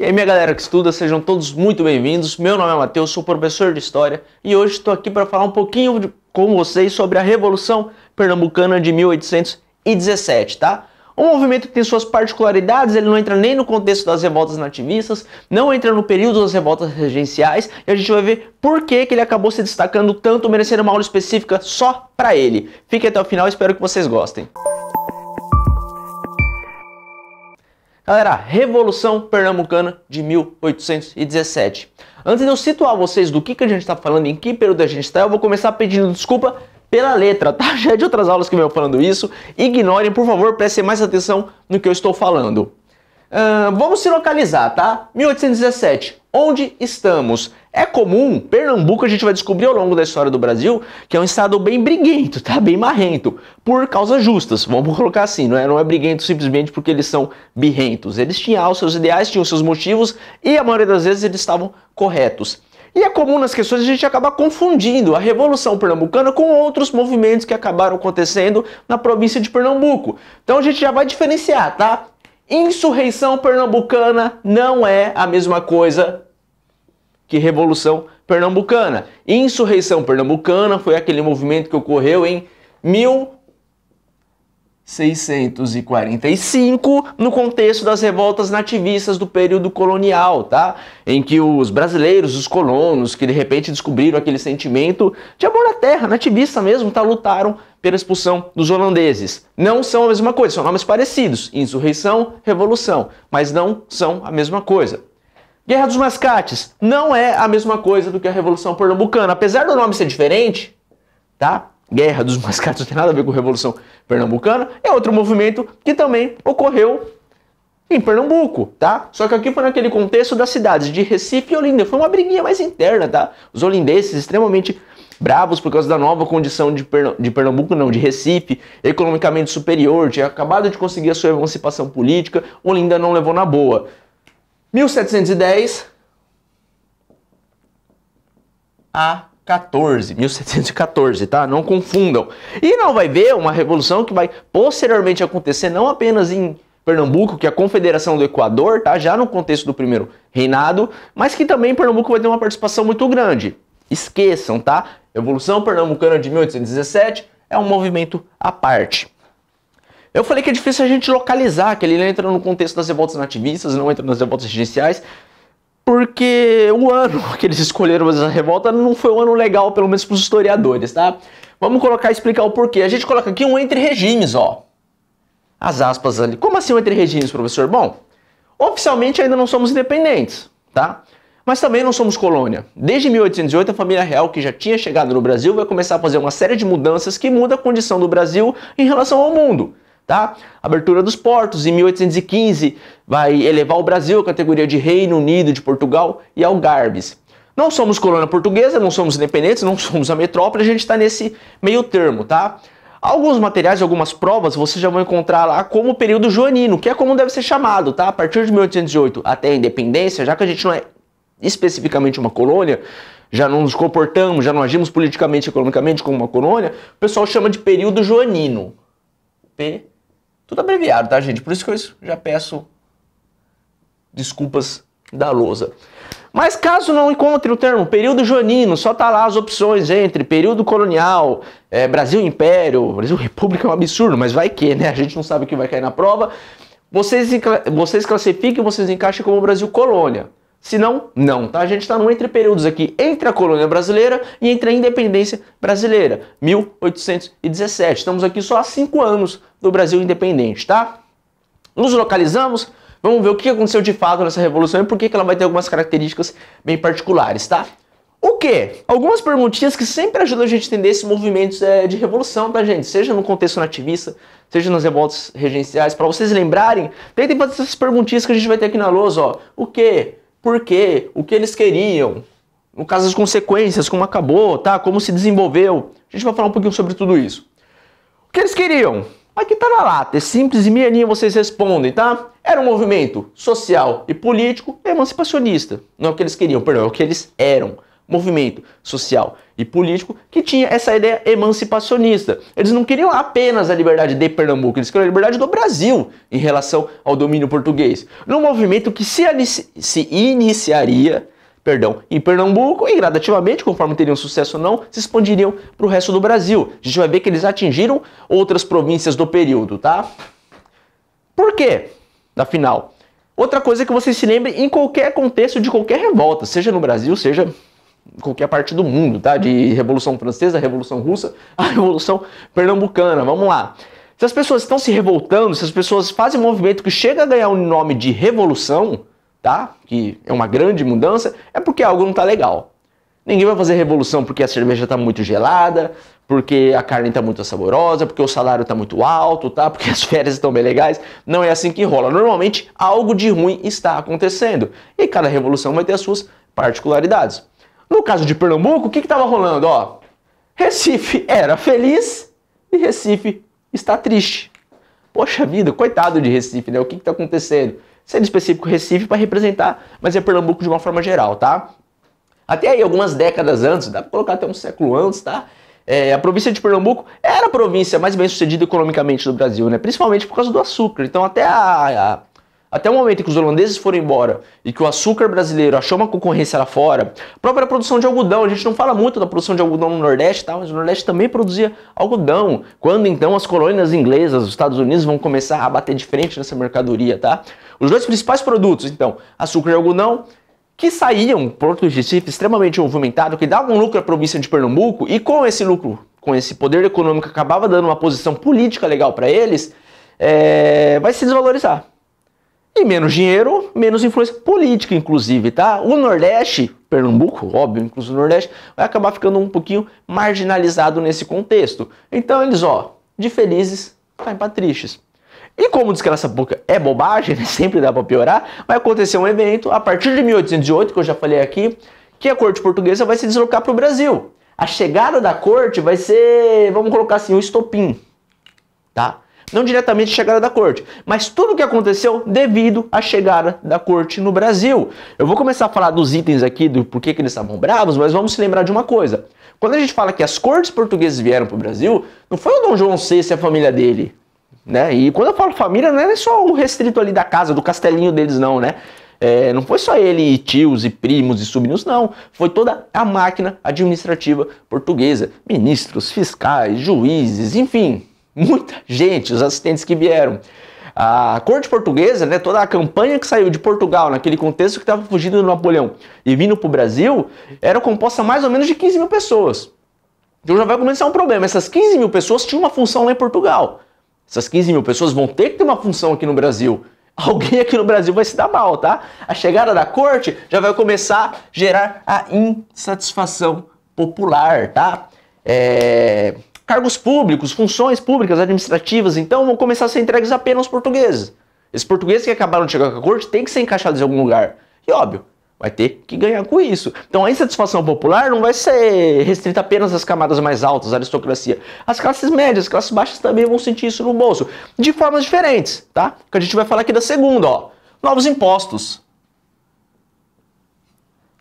E aí, minha galera que estuda, sejam todos muito bem-vindos. Meu nome é Matheus, sou professor de História e hoje estou aqui para falar um pouquinho de, com vocês sobre a Revolução Pernambucana de 1817, tá? Um movimento que tem suas particularidades, ele não entra nem no contexto das revoltas nativistas, não entra no período das revoltas regenciais, e a gente vai ver por que, que ele acabou se destacando tanto, merecendo uma aula específica só para ele. Fique até o final, espero que vocês gostem. Música Galera, Revolução Pernambucana de 1817. Antes de eu situar vocês do que, que a gente está falando, em que período a gente está, eu vou começar pedindo desculpa pela letra, tá? Já é de outras aulas que eu venho falando isso. Ignorem, por favor, prestem mais atenção no que eu estou falando. Uh, vamos se localizar, tá? 1817. Onde estamos? É comum, Pernambuco a gente vai descobrir ao longo da história do Brasil que é um estado bem briguento, tá? Bem marrento, por causas justas, vamos colocar assim, não é, não é briguento simplesmente porque eles são birrentos. Eles tinham seus ideais, tinham seus motivos e a maioria das vezes eles estavam corretos. E é comum nas questões a gente acabar confundindo a Revolução Pernambucana com outros movimentos que acabaram acontecendo na província de Pernambuco. Então a gente já vai diferenciar, tá? Insurreição pernambucana não é a mesma coisa que Revolução Pernambucana. Insurreição Pernambucana foi aquele movimento que ocorreu em 19 645, no contexto das revoltas nativistas do período colonial, tá? Em que os brasileiros, os colonos, que de repente descobriram aquele sentimento de amor à terra, nativista mesmo, tá? Lutaram pela expulsão dos holandeses. Não são a mesma coisa, são nomes parecidos: insurreição, revolução, mas não são a mesma coisa. Guerra dos Mascates não é a mesma coisa do que a Revolução Pernambucana, apesar do nome ser diferente, tá? Guerra dos Mascates não tem nada a ver com Revolução pernambucana, é outro movimento que também ocorreu em Pernambuco, tá? Só que aqui foi naquele contexto das cidades de Recife e Olinda. Foi uma briguinha mais interna, tá? Os olindenses extremamente bravos por causa da nova condição de, Pern de Pernambuco, não, de Recife, economicamente superior, tinha acabado de conseguir a sua emancipação política, Olinda não levou na boa. 1710 a 14, 1714, tá? Não confundam. E não vai ver uma revolução que vai posteriormente acontecer não apenas em Pernambuco, que é a Confederação do Equador, tá? Já no contexto do primeiro reinado, mas que também Pernambuco vai ter uma participação muito grande. Esqueçam, tá? Revolução Pernambucana de 1817 é um movimento à parte. Eu falei que é difícil a gente localizar, que ele entra no contexto das revoltas nativistas, não entra nas revoltas regenciais, porque o ano que eles escolheram fazer essa revolta não foi um ano legal, pelo menos para os historiadores, tá? Vamos colocar explicar o porquê. A gente coloca aqui um entre regimes, ó. As aspas ali. Como assim um entre regimes, professor? Bom, oficialmente ainda não somos independentes, tá? Mas também não somos colônia. Desde 1808, a família real que já tinha chegado no Brasil vai começar a fazer uma série de mudanças que muda a condição do Brasil em relação ao mundo. Tá? Abertura dos portos em 1815 vai elevar o Brasil à categoria de Reino Unido de Portugal e Algarves. Não somos colônia portuguesa, não somos independentes, não somos a metrópole, a gente está nesse meio termo, tá? Alguns materiais, algumas provas, vocês já vão encontrar lá como o período joanino, que é como deve ser chamado, tá? A partir de 1808 até a independência, já que a gente não é especificamente uma colônia, já não nos comportamos, já não agimos politicamente, e economicamente como uma colônia, o pessoal chama de período joanino. P tudo abreviado, tá, gente? Por isso que eu já peço desculpas da lousa. Mas caso não encontre o termo período joanino, só tá lá as opções entre período colonial, é, Brasil Império, Brasil República é um absurdo, mas vai que, né? A gente não sabe o que vai cair na prova. Vocês, vocês classifiquem, vocês encaixem como Brasil Colônia. Se não, não, tá? A gente está no entre períodos aqui, entre a colônia brasileira e entre a independência brasileira, 1817. Estamos aqui só há cinco anos do Brasil independente, tá? Nos localizamos, vamos ver o que aconteceu de fato nessa revolução e por que ela vai ter algumas características bem particulares, tá? O que? Algumas perguntinhas que sempre ajudam a gente a entender esses movimentos é, de revolução, tá, gente? Seja no contexto nativista, seja nas revoltas regenciais, para vocês lembrarem, tentem fazer essas perguntinhas que a gente vai ter aqui na lousa, ó. O que? porquê, o que eles queriam, no caso as consequências, como acabou, tá? Como se desenvolveu. A gente vai falar um pouquinho sobre tudo isso. O que eles queriam? Aqui tá na lata, é simples e meia vocês respondem, tá? Era um movimento social e político emancipacionista. Não é o que eles queriam, perdão, é o que eles eram movimento social e político que tinha essa ideia emancipacionista. Eles não queriam apenas a liberdade de Pernambuco, eles queriam a liberdade do Brasil em relação ao domínio português. Num movimento que se, se iniciaria perdão, em Pernambuco e gradativamente, conforme teriam sucesso ou não, se expandiriam para o resto do Brasil. A gente vai ver que eles atingiram outras províncias do período, tá? Por quê? Afinal, outra coisa que você se lembre em qualquer contexto de qualquer revolta, seja no Brasil, seja qualquer parte do mundo, tá? De Revolução Francesa, Revolução Russa, a Revolução Pernambucana. Vamos lá. Se as pessoas estão se revoltando, se as pessoas fazem um movimento que chega a ganhar o um nome de revolução, tá? Que é uma grande mudança, é porque algo não tá legal. Ninguém vai fazer revolução porque a cerveja está muito gelada, porque a carne está muito saborosa, porque o salário está muito alto, tá? Porque as férias estão bem legais. Não é assim que rola. Normalmente algo de ruim está acontecendo. E cada revolução vai ter as suas particularidades. No caso de Pernambuco, o que estava rolando? Ó, Recife era feliz e Recife está triste. Poxa vida, coitado de Recife, né? O que está acontecendo? Sendo é específico Recife para representar, mas é Pernambuco de uma forma geral, tá? Até aí, algumas décadas antes, dá para colocar até um século antes, tá? É, a província de Pernambuco era a província mais bem sucedida economicamente do Brasil, né? Principalmente por causa do açúcar. Então até a, a até o momento que os holandeses foram embora e que o açúcar brasileiro achou uma concorrência lá fora, a própria produção de algodão, a gente não fala muito da produção de algodão no Nordeste, tá? mas o Nordeste também produzia algodão. Quando então as colônias inglesas, os Estados Unidos, vão começar a bater de frente nessa mercadoria, tá? Os dois principais produtos, então, açúcar e algodão, que saíam porto de Recife extremamente movimentado, que davam um lucro à província de Pernambuco, e com esse lucro, com esse poder econômico, acabava dando uma posição política legal para eles, é... vai se desvalorizar. E menos dinheiro, menos influência política, inclusive, tá? O Nordeste, Pernambuco, óbvio, inclusive o Nordeste, vai acabar ficando um pouquinho marginalizado nesse contexto. Então eles, ó, de felizes, vai pra tristes. E como diz que essa boca é bobagem, né? sempre dá para piorar, vai acontecer um evento a partir de 1808, que eu já falei aqui, que a corte portuguesa vai se deslocar para o Brasil. A chegada da corte vai ser, vamos colocar assim, um estopim, tá? não diretamente a chegada da corte, mas tudo o que aconteceu devido à chegada da corte no Brasil. Eu vou começar a falar dos itens aqui, do porquê que eles estavam bravos, mas vamos se lembrar de uma coisa. Quando a gente fala que as cortes portuguesas vieram para o Brasil, não foi o Dom João VI e a família dele, né? E quando eu falo família, não é só o restrito ali da casa, do castelinho deles não, né? É, não foi só ele e tios e primos e sobrinhos, não. Foi toda a máquina administrativa portuguesa. Ministros, fiscais, juízes, enfim. Muita gente, os assistentes que vieram. A corte portuguesa, né, toda a campanha que saiu de Portugal, naquele contexto que estava fugindo do Napoleão e vindo para o Brasil, era composta mais ou menos de 15 mil pessoas. Então já vai começar um problema. Essas 15 mil pessoas tinham uma função lá em Portugal. Essas 15 mil pessoas vão ter que ter uma função aqui no Brasil. Alguém aqui no Brasil vai se dar mal, tá? A chegada da corte já vai começar a gerar a insatisfação popular, tá? É cargos públicos, funções públicas, administrativas, então vão começar a ser entregues apenas aos portugueses. Esses portugueses que acabaram de chegar com a corte têm que ser encaixados em algum lugar. E óbvio, vai ter que ganhar com isso. Então a insatisfação popular não vai ser restrita apenas às camadas mais altas, à aristocracia. As classes médias, as classes baixas também vão sentir isso no bolso, de formas diferentes, tá? Que a gente vai falar aqui da segunda, ó. Novos impostos.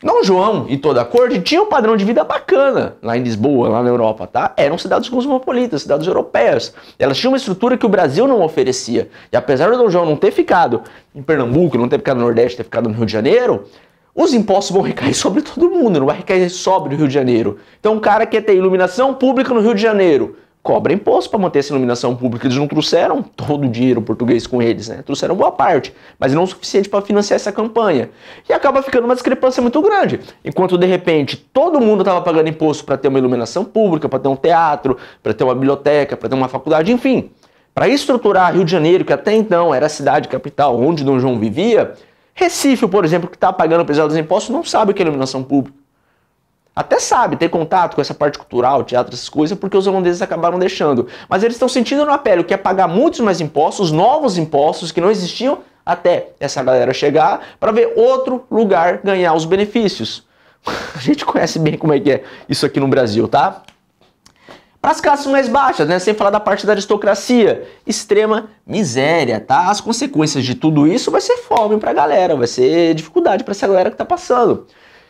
Dom João e toda a corte tinham um padrão de vida bacana lá em Lisboa, lá na Europa, tá? Eram cidades cosmopolitas, cidades europeias. Elas tinham uma estrutura que o Brasil não oferecia. E apesar do Dom João não ter ficado em Pernambuco, não ter ficado no Nordeste, ter ficado no Rio de Janeiro, os impostos vão recair sobre todo mundo, não vai recair sobre o Rio de Janeiro. Então, um cara quer é ter iluminação pública no Rio de Janeiro, cobra imposto para manter essa iluminação pública. Eles não trouxeram todo o dinheiro português com eles, né? Trouxeram boa parte, mas não o suficiente para financiar essa campanha. E acaba ficando uma discrepância muito grande. Enquanto de repente todo mundo estava pagando imposto para ter uma iluminação pública, para ter um teatro, para ter uma biblioteca, para ter uma faculdade, enfim. Para estruturar Rio de Janeiro, que até então era a cidade capital onde Dom João vivia, Recife, por exemplo, que está pagando apesar dos impostos, não sabe o que é iluminação pública até sabe ter contato com essa parte cultural, teatro, essas coisas, porque os holandeses acabaram deixando. Mas eles estão sentindo na pele o que é pagar muitos mais impostos, novos impostos que não existiam até essa galera chegar, para ver outro lugar ganhar os benefícios. A gente conhece bem como é que é isso aqui no Brasil, tá? Para as classes mais baixas, né? Sem falar da parte da aristocracia, extrema miséria, tá? As consequências de tudo isso vai ser fome para a galera, vai ser dificuldade para essa galera que tá passando.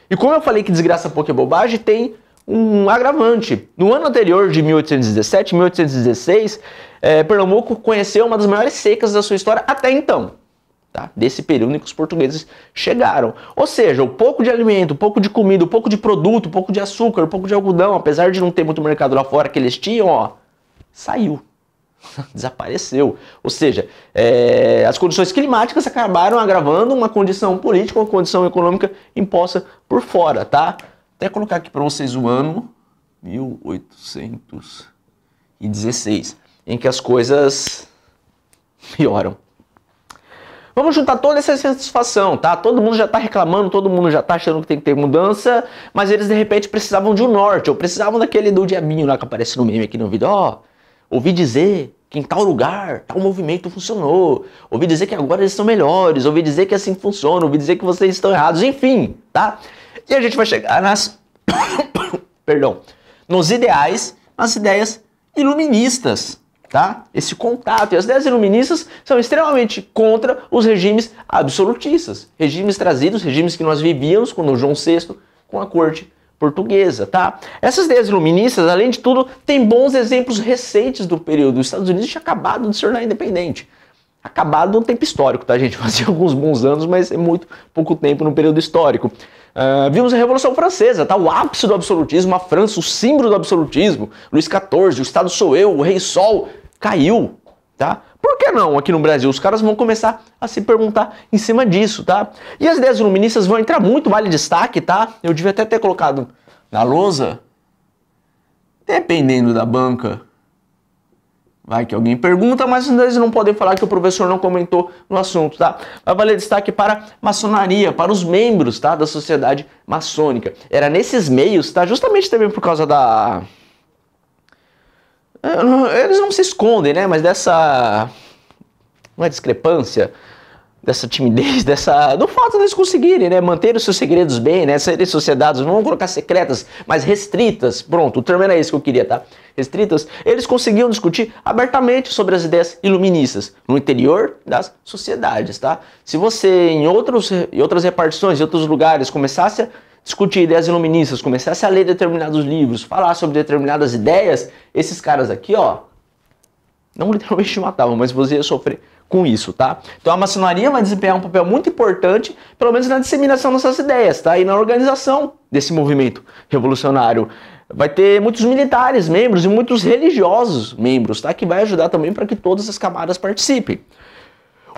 E como eu falei que desgraça pouco é bobagem, tem um agravante. No ano anterior de 1817, 1816, é, Pernambuco conheceu uma das maiores secas da sua história até então. Tá? Desse período em que os portugueses chegaram. Ou seja, o pouco de alimento, o pouco de comida, o pouco de produto, o pouco de açúcar, o pouco de algodão, apesar de não ter muito mercado lá fora que eles tinham, ó, saiu. desapareceu. Ou seja, é, as condições climáticas acabaram agravando uma condição política, uma condição econômica imposta por fora, tá? Até colocar aqui para vocês o ano 1816, em que as coisas pioram. Vamos juntar toda essa satisfação, tá? Todo mundo já está reclamando, todo mundo já está achando que tem que ter mudança, mas eles de repente precisavam de um norte, ou precisavam daquele do diabinho lá que aparece no meme aqui no vídeo, ó, oh, Ouvi dizer que em tal lugar, tal movimento funcionou. Ouvi dizer que agora eles são melhores. Ouvi dizer que assim funciona. Ouvi dizer que vocês estão errados. Enfim, tá? E a gente vai chegar nas. Perdão. Nos ideais, nas ideias iluministas, tá? Esse contato. E as ideias iluministas são extremamente contra os regimes absolutistas. Regimes trazidos, regimes que nós vivíamos quando João VI, com a corte portuguesa, tá? Essas ideias iluministas, além de tudo, têm bons exemplos recentes do período. Os Estados Unidos tinha acabado de se tornar independente. Acabado no tempo histórico, tá, gente? Fazia alguns bons anos, mas é muito pouco tempo no período histórico. Uh, vimos a Revolução Francesa, tá? O ápice do absolutismo, a França, o símbolo do absolutismo. Luís XIV, o Estado sou eu, o Rei Sol, caiu tá? Por que não aqui no Brasil? Os caras vão começar a se perguntar em cima disso, tá? E as ideias iluministas vão entrar muito, vale destaque, tá? Eu devia até ter colocado na lousa, dependendo da banca. Vai que alguém pergunta, mas vezes não podem falar que o professor não comentou no assunto, tá? Vai valer destaque para maçonaria, para os membros, tá? Da sociedade maçônica. Era nesses meios, tá? Justamente também por causa da eles não se escondem, né? Mas dessa. Uma é discrepância, dessa timidez, dessa. Do fato deles conseguirem, né? Manter os seus segredos bem, né? Serem sociedades, não vão colocar secretas, mas restritas. Pronto, o termo era esse que eu queria, tá? Restritas. Eles conseguiam discutir abertamente sobre as ideias iluministas no interior das sociedades, tá? Se você, em, outros, em outras repartições, em outros lugares, começasse a discutir ideias iluministas, começasse a ler determinados livros, falar sobre determinadas ideias, esses caras aqui, ó, não literalmente te matavam, mas você ia sofrer com isso, tá? Então a maçonaria vai desempenhar um papel muito importante, pelo menos na disseminação dessas ideias, tá? E na organização desse movimento revolucionário. Vai ter muitos militares membros e muitos religiosos membros, tá? Que vai ajudar também para que todas as camadas participem.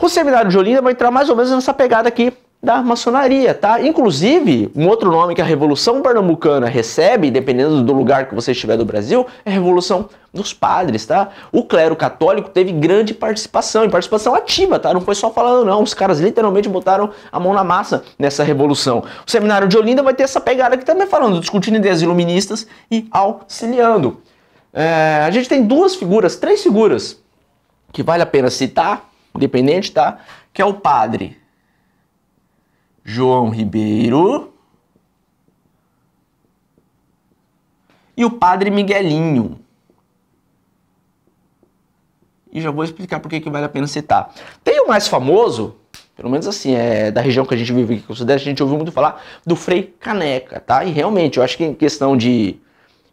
O seminário de Olinda vai entrar mais ou menos nessa pegada aqui da maçonaria, tá? Inclusive, um outro nome que a Revolução Pernambucana recebe, dependendo do lugar que você estiver do Brasil, é a Revolução dos Padres, tá? O clero católico teve grande participação, e participação ativa, tá? Não foi só falando, não. Os caras literalmente botaram a mão na massa nessa revolução. O Seminário de Olinda vai ter essa pegada aqui também falando, discutindo ideias iluministas e auxiliando. É, a gente tem duas figuras, três figuras, que vale a pena citar, independente, tá? Que é o padre João Ribeiro e o Padre Miguelinho. E já vou explicar por que, que vale a pena citar. Tem o mais famoso, pelo menos assim, é da região que a gente vive aqui, que a gente ouviu muito falar do Frei Caneca, tá? E realmente, eu acho que em questão de,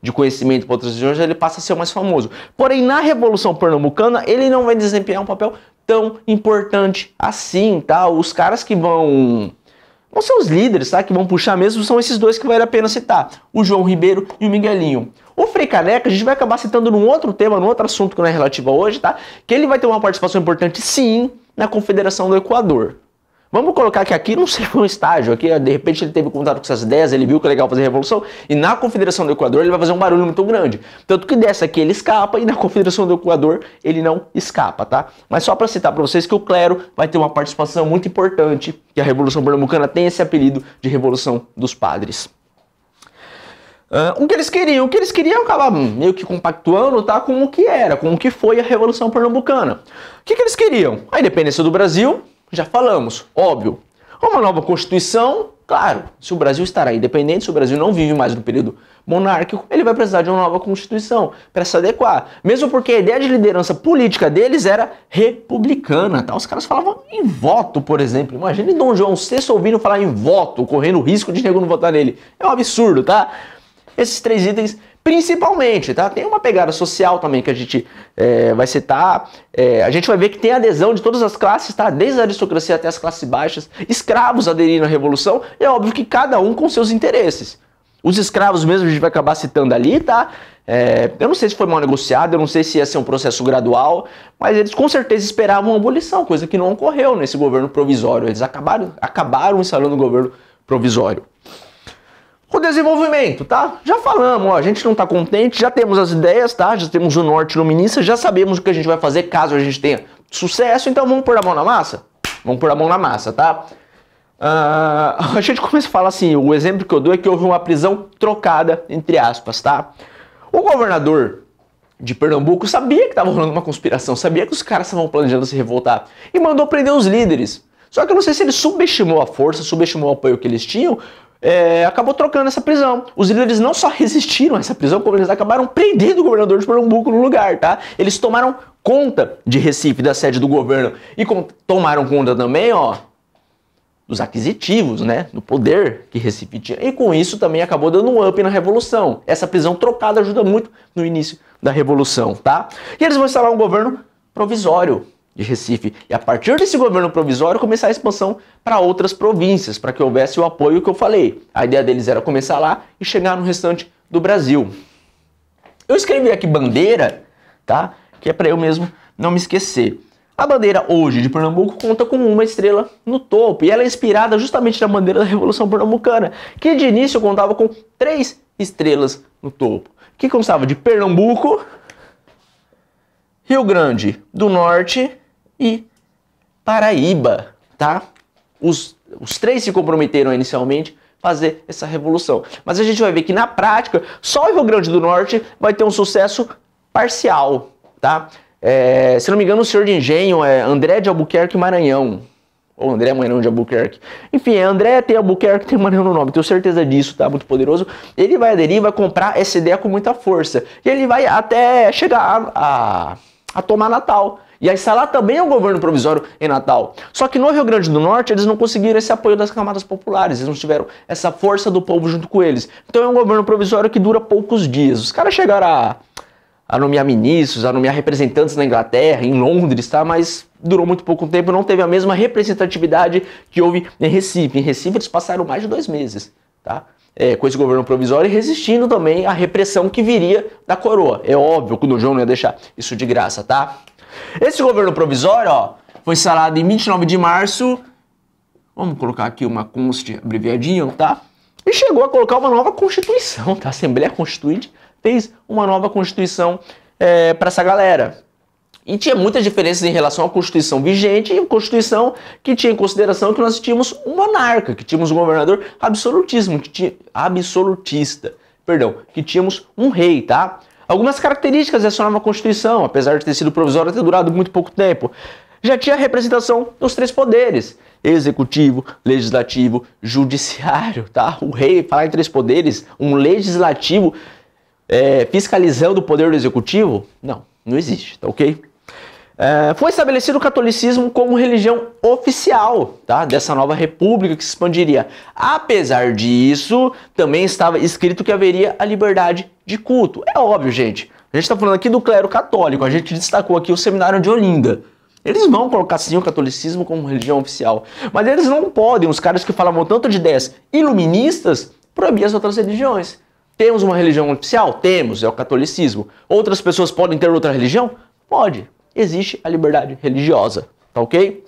de conhecimento para outras regiões, ele passa a ser o mais famoso. Porém, na Revolução Pernambucana, ele não vai desempenhar um papel tão importante assim, tá? Os caras que vão não são os líderes, tá? Que vão puxar mesmo, são esses dois que vale a pena citar: o João Ribeiro e o Miguelinho. O Frei Caneca, a gente vai acabar citando num outro tema, num outro assunto que não é relativo a hoje, tá? Que ele vai ter uma participação importante, sim, na Confederação do Equador. Vamos colocar que aqui não seria um estágio, aqui de repente ele teve contato com essas ideias, ele viu que é legal fazer revolução, e na Confederação do Equador ele vai fazer um barulho muito grande. Tanto que dessa aqui ele escapa, e na Confederação do Equador ele não escapa, tá? Mas só para citar para vocês que o clero vai ter uma participação muito importante, que a Revolução Pernambucana tem esse apelido de Revolução dos Padres. Uh, ah, o que eles queriam? O que eles queriam é acabar meio que compactuando tá, com o que era, com o que foi a Revolução Pernambucana. O que, que eles queriam? A independência do Brasil, já falamos, óbvio. Uma nova Constituição, claro, se o Brasil estará independente, se o Brasil não vive mais no período monárquico, ele vai precisar de uma nova Constituição para se adequar. Mesmo porque a ideia de liderança política deles era republicana. Tá? Os caras falavam em voto, por exemplo. Imagine Dom João VI ouvindo falar em voto, correndo o risco de nego não votar nele. É um absurdo, tá? Esses três itens principalmente, tá? Tem uma pegada social também que a gente é, vai citar. É, a gente vai ver que tem adesão de todas as classes, tá? Desde a aristocracia até as classes baixas, escravos aderindo à revolução. é óbvio que cada um com seus interesses. Os escravos mesmo a gente vai acabar citando ali, tá? É, eu não sei se foi mal negociado, eu não sei se ia ser um processo gradual, mas eles com certeza esperavam uma abolição, coisa que não ocorreu nesse governo provisório. Eles acabaram, acabaram instalando o governo provisório. O desenvolvimento, tá? Já falamos, ó, a gente não está contente, já temos as ideias, tá? Já temos o norte luminista, já sabemos o que a gente vai fazer caso a gente tenha sucesso, então vamos pôr a mão na massa? Vamos pôr a mão na massa, tá? Uh, a gente começa a falar assim, o exemplo que eu dou é que houve uma prisão trocada, entre aspas, tá? O governador de Pernambuco sabia que estava rolando uma conspiração, sabia que os caras estavam planejando se revoltar e mandou prender os líderes. Só que eu não sei se ele subestimou a força, subestimou o apoio que eles tinham, é, acabou trocando essa prisão. Os líderes não só resistiram a essa prisão, como eles acabaram prendendo o governador de Pernambuco no lugar, tá? Eles tomaram conta de Recife, da sede do governo, e com, tomaram conta também, ó, dos aquisitivos, né, do poder que Recife tinha. E com isso também acabou dando um up na revolução. Essa prisão trocada ajuda muito no início da revolução, tá? E eles vão instalar um governo provisório, de Recife e a partir desse governo provisório começar a expansão para outras províncias, para que houvesse o apoio que eu falei. A ideia deles era começar lá e chegar no restante do Brasil. Eu escrevi aqui bandeira, tá? Que é para eu mesmo não me esquecer. A bandeira hoje de Pernambuco conta com uma estrela no topo e ela é inspirada justamente na bandeira da Revolução Pernambucana, que de início contava com três estrelas no topo, que constava de Pernambuco, Rio Grande do Norte e Paraíba, tá? Os, os três se comprometeram inicialmente a fazer essa revolução. Mas a gente vai ver que na prática, só o Rio Grande do Norte vai ter um sucesso parcial, tá? É, se não me engano, o senhor de engenho é André de Albuquerque Maranhão. Ou André Maranhão de Albuquerque. Enfim, é André tem Albuquerque, tem Maranhão no nome. Tenho certeza disso, tá? Muito poderoso. Ele vai aderir, vai comprar essa ideia com muita força. E ele vai até chegar a, a a tomar Natal. E a instalar também o é um governo provisório em Natal. Só que no Rio Grande do Norte eles não conseguiram esse apoio das camadas populares, eles não tiveram essa força do povo junto com eles. Então é um governo provisório que dura poucos dias. Os caras chegaram a, a nomear ministros, a nomear representantes na Inglaterra, em Londres, tá? Mas durou muito pouco tempo, não teve a mesma representatividade que houve em Recife. Em Recife eles passaram mais de dois meses, tá? é, com esse governo provisório e resistindo também à repressão que viria da coroa. É óbvio que o João não ia deixar isso de graça, tá? Esse governo provisório, ó, foi instalado em 29 de março. Vamos colocar aqui uma const abreviadinha, tá? E chegou a colocar uma nova constituição, tá? A Assembleia Constituinte fez uma nova constituição é, para essa galera. E tinha muitas diferenças em relação à Constituição vigente e Constituição que tinha em consideração que nós tínhamos um monarca, que tínhamos um governador absolutismo, que tinha, absolutista, perdão, que tínhamos um rei, tá? Algumas características dessa nova Constituição, apesar de ter sido provisória, ter durado muito pouco tempo, já tinha a representação dos três poderes: executivo, legislativo, judiciário, tá? O rei falar em três poderes, um legislativo é, fiscalizando o poder do executivo? Não, não existe, tá ok? É, foi estabelecido o catolicismo como religião oficial tá, dessa nova república que se expandiria. Apesar disso, também estava escrito que haveria a liberdade de culto. É óbvio, gente. A gente está falando aqui do clero católico, a gente destacou aqui o seminário de Olinda. Eles vão colocar sim o catolicismo como religião oficial, mas eles não podem, os caras que falavam tanto de ideias iluministas, proibir as outras religiões. Temos uma religião oficial? Temos, é o catolicismo. Outras pessoas podem ter outra religião? Pode, existe a liberdade religiosa, tá ok?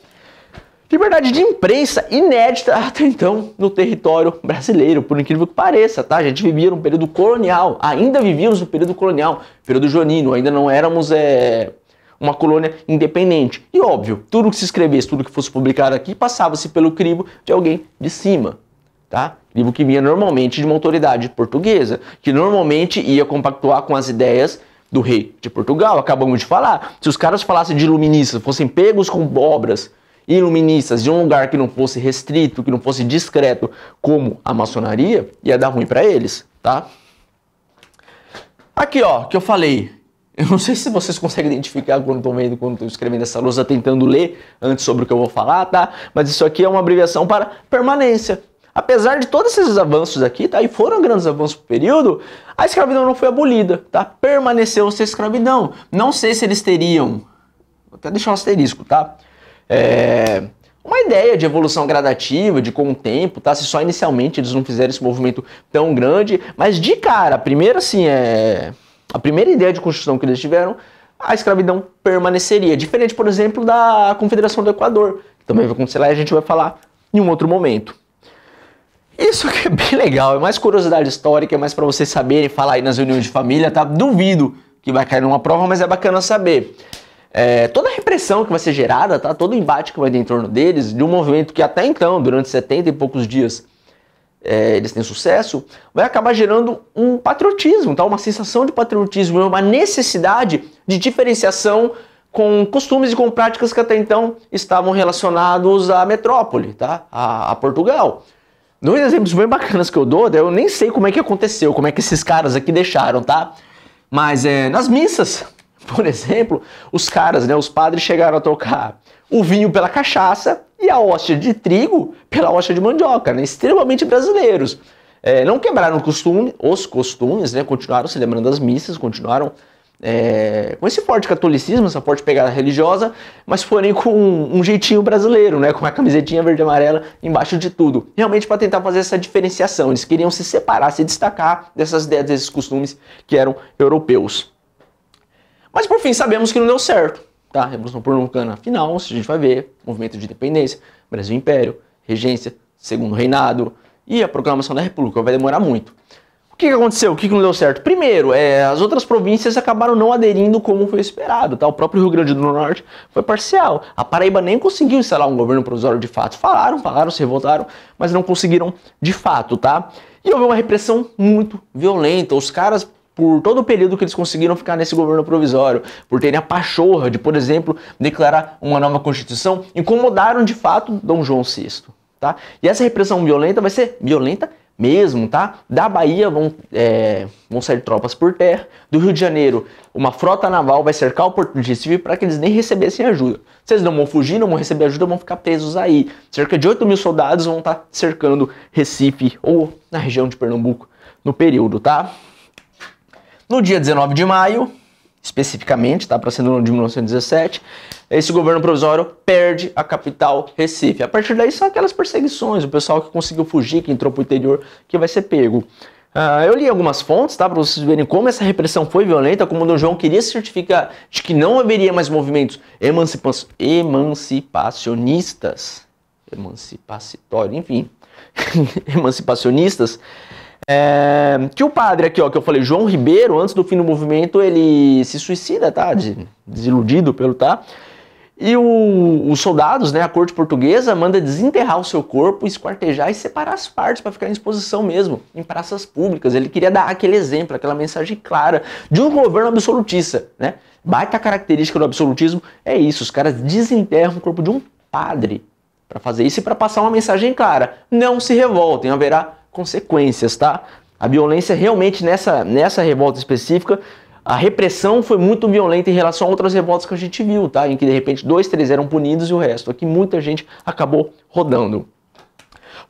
Liberdade de imprensa inédita até então no território brasileiro, por incrível que pareça, tá? A gente vivia num período colonial, ainda vivíamos no período colonial, período jonino, ainda não éramos é, uma colônia independente. E óbvio, tudo que se escrevesse, tudo que fosse publicado aqui, passava-se pelo crivo de alguém de cima, tá? Livro que vinha normalmente de uma autoridade portuguesa, que normalmente ia compactuar com as ideias do rei de Portugal, acabamos de falar. Se os caras falassem de iluministas, fossem pegos com obras iluministas de um lugar que não fosse restrito, que não fosse discreto, como a maçonaria, ia dar ruim para eles, tá? Aqui, ó, que eu falei. Eu não sei se vocês conseguem identificar quando estão vendo, quando estão escrevendo essa lousa, tentando ler antes sobre o que eu vou falar, tá? Mas isso aqui é uma abreviação para permanência. Apesar de todos esses avanços aqui, tá? E foram grandes avanços pro período, a escravidão não foi abolida, tá? Permaneceu sem escravidão. Não sei se eles teriam. Vou até deixar um asterisco, tá? É, uma ideia de evolução gradativa, de com o tempo, tá? Se só inicialmente eles não fizeram esse movimento tão grande, mas de cara, a primeira assim é a primeira ideia de construção que eles tiveram, a escravidão permaneceria, diferente, por exemplo, da Confederação do Equador, que também vai acontecer lá e a gente vai falar em um outro momento. Isso que é bem legal, é mais curiosidade histórica, é mais para vocês saberem falar aí nas reuniões de família, tá? Duvido que vai cair numa prova, mas é bacana saber. É, toda a repressão que vai ser gerada, tá? todo o embate que vai ter em torno deles, de um movimento que até então, durante 70 e poucos dias, é, eles têm sucesso, vai acabar gerando um patriotismo, tá? uma sensação de patriotismo, uma necessidade de diferenciação com costumes e com práticas que até então estavam relacionados à metrópole, tá? a, a Portugal. Dois exemplos bem bacanas que eu dou, eu nem sei como é que aconteceu, como é que esses caras aqui deixaram, tá? Mas é, nas missas, por exemplo, os caras, né, os padres chegaram a tocar o vinho pela cachaça e a hóstia de trigo pela hóstia de mandioca, né? Extremamente brasileiros. É, não quebraram costume, os costumes, né? Continuaram se lembrando das missas, continuaram é, com esse forte catolicismo, essa forte pegada religiosa, mas porém com um, um jeitinho brasileiro, né? Com uma camisetinha verde e amarela embaixo de tudo. Realmente para tentar fazer essa diferenciação. Eles queriam se separar, se destacar dessas ideias, desses costumes que eram europeus. Mas por fim sabemos que não deu certo. Tá? A Revolução Pernambucana, afinal, a gente vai ver, movimento de independência, Brasil Império, regência, segundo reinado e a proclamação da República, vai demorar muito. O que, aconteceu? O que, que não deu certo? Primeiro, é, as outras províncias acabaram não aderindo como foi esperado. Tá? O próprio Rio Grande do Norte foi parcial. A Paraíba nem conseguiu instalar um governo provisório de fato. Falaram, falaram, se revoltaram, mas não conseguiram de fato, tá? E houve uma repressão muito violenta. Os caras por todo o período que eles conseguiram ficar nesse governo provisório, por terem a pachorra de, por exemplo, declarar uma nova constituição, incomodaram de fato Dom João VI, tá? E essa repressão violenta vai ser violenta mesmo, tá? Da Bahia vão, é, vão sair tropas por terra. Do Rio de Janeiro, uma frota naval vai cercar o Porto de Recife para que eles nem recebessem ajuda. Vocês não vão fugir, não vão receber ajuda, vão ficar presos aí. Cerca de 8 mil soldados vão estar tá cercando Recife ou na região de Pernambuco no período, tá? No dia 19 de maio, especificamente, tá? Para ser no de 1917, esse governo provisório perde a capital Recife. A partir daí são aquelas perseguições, o pessoal que conseguiu fugir, que entrou para o interior, que vai ser pego. Uh, eu li algumas fontes, tá? Para vocês verem como essa repressão foi violenta, como o Dom João queria se certificar de que não haveria mais movimentos emancipa emancipacionistas, emancipatório, enfim, emancipacionistas, é, que o padre aqui, ó, que eu falei, João Ribeiro, antes do fim do movimento, ele se suicida, tá? desiludido pelo, tá? E o, os soldados, né, a corte portuguesa, manda desenterrar o seu corpo, esquartejar e separar as partes para ficar em exposição mesmo, em praças públicas. Ele queria dar aquele exemplo, aquela mensagem clara de um governo absolutista, né? Baita característica do absolutismo é isso, os caras desenterram o corpo de um padre para fazer isso e para passar uma mensagem clara. Não se revoltem, haverá consequências, tá? A violência realmente nessa, nessa revolta específica, a repressão foi muito violenta em relação a outras revoltas que a gente viu, tá? Em que de repente dois, três eram punidos e o resto. Aqui muita gente acabou rodando.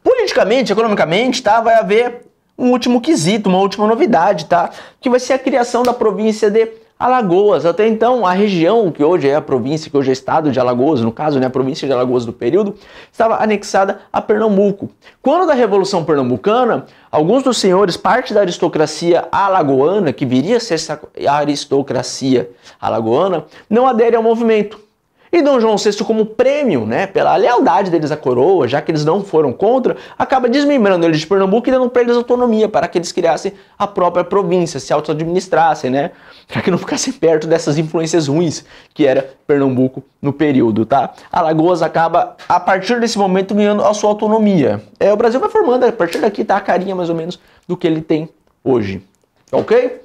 Politicamente, economicamente, tá? Vai haver um último quesito, uma última novidade, tá? Que vai ser a criação da província de Alagoas. Até então, a região que hoje é a província, que hoje é o estado de Alagoas, no caso, né, a província de Alagoas do período, estava anexada a Pernambuco. Quando da Revolução Pernambucana, alguns dos senhores, parte da aristocracia alagoana, que viria a ser essa aristocracia alagoana, não adere ao movimento e Dom João VI, como prêmio, né, pela lealdade deles à coroa, já que eles não foram contra, acaba desmembrando eles de Pernambuco e dando para eles autonomia, para que eles criassem a própria província, se auto-administrassem, né, para que não ficassem perto dessas influências ruins que era Pernambuco no período, tá? Alagoas acaba, a partir desse momento, ganhando a sua autonomia. É, o Brasil vai formando, a partir daqui tá a carinha, mais ou menos, do que ele tem hoje, ok?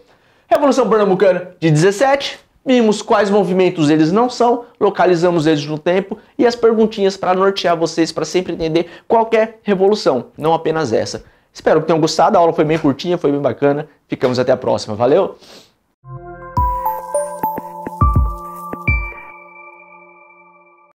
Revolução Pernambucana de 17, Vimos quais movimentos eles não são, localizamos eles no tempo e as perguntinhas para nortear vocês para sempre entender qualquer revolução, não apenas essa. Espero que tenham gostado, a aula foi bem curtinha, foi bem bacana. Ficamos até a próxima. Valeu!